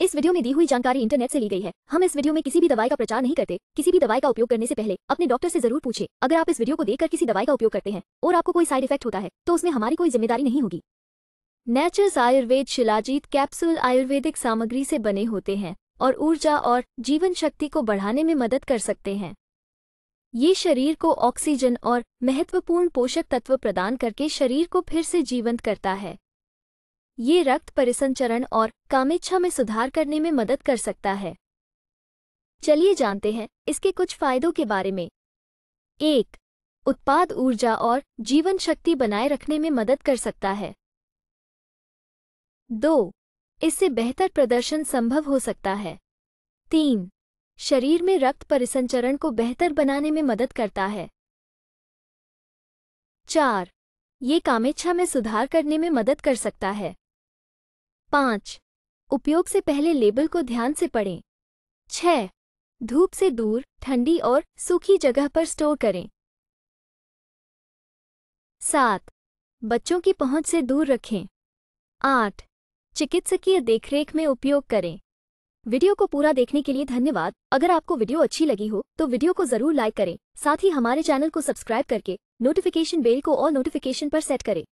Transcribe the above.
इस वीडियो में दी हुई जानकारी इंटरनेट से ली गई है हम इस वीडियो में किसी भी दवाई का प्रचार नहीं करते किसी भी दवाई का उपयोग करने से पहले अपने डॉक्टर से जरूर पूछे अगर आप इस वीडियो को देखकर किसी दवाई का उपयोग करते हैं और आपको कोई साइड इफेक्ट होता है तो उसमें हमारी कोई जिम्मेदारी नहीं होगी नेचर्स आयुर्वेद शिलाजीत कैप्सूल आयुर्वेदिक सामग्री से बने होते हैं और ऊर्जा और जीवन शक्ति को बढ़ाने में मदद कर सकते हैं ये शरीर को ऑक्सीजन और महत्वपूर्ण पोषक तत्व प्रदान करके शरीर को फिर से जीवंत करता है ये रक्त परिसंचरण और कामेच्छा में सुधार करने में मदद कर सकता है चलिए जानते हैं इसके कुछ फायदों के बारे में एक उत्पाद ऊर्जा और जीवन शक्ति बनाए रखने में मदद कर सकता है दो इससे बेहतर प्रदर्शन संभव हो सकता है तीन शरीर में रक्त परिसंचरण को बेहतर बनाने में मदद करता है चार ये कामेच्छा में सुधार करने में मदद कर सकता है पाँच उपयोग से पहले लेबल को ध्यान से पढ़ें छह धूप से दूर ठंडी और सूखी जगह पर स्टोर करें सात बच्चों की पहुंच से दूर रखें आठ चिकित्सकीय देखरेख में उपयोग करें वीडियो को पूरा देखने के लिए धन्यवाद अगर आपको वीडियो अच्छी लगी हो तो वीडियो को जरूर लाइक करें साथ ही हमारे चैनल को सब्सक्राइब करके नोटिफिकेशन बेल को और नोटिफिकेशन पर सेट करें